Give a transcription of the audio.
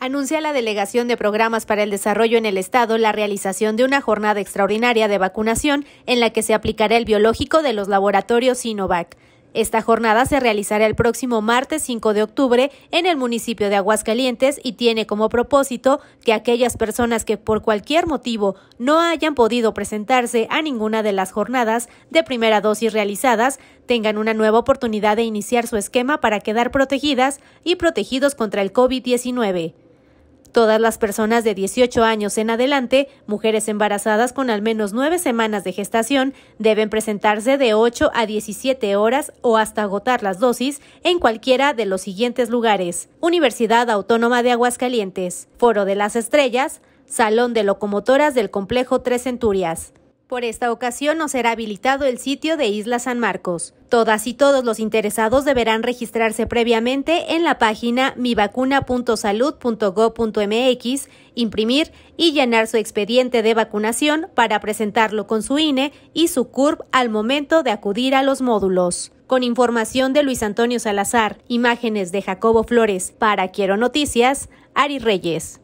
anuncia la Delegación de Programas para el Desarrollo en el Estado la realización de una jornada extraordinaria de vacunación en la que se aplicará el biológico de los laboratorios Sinovac. Esta jornada se realizará el próximo martes 5 de octubre en el municipio de Aguascalientes y tiene como propósito que aquellas personas que por cualquier motivo no hayan podido presentarse a ninguna de las jornadas de primera dosis realizadas tengan una nueva oportunidad de iniciar su esquema para quedar protegidas y protegidos contra el COVID-19. Todas las personas de 18 años en adelante, mujeres embarazadas con al menos nueve semanas de gestación, deben presentarse de 8 a 17 horas o hasta agotar las dosis en cualquiera de los siguientes lugares. Universidad Autónoma de Aguascalientes, Foro de las Estrellas, Salón de Locomotoras del Complejo Tres Centurias. Por esta ocasión no será habilitado el sitio de Isla San Marcos. Todas y todos los interesados deberán registrarse previamente en la página mivacuna.salud.gov.mx, imprimir y llenar su expediente de vacunación para presentarlo con su INE y su CURP al momento de acudir a los módulos. Con información de Luis Antonio Salazar, imágenes de Jacobo Flores, para Quiero Noticias, Ari Reyes.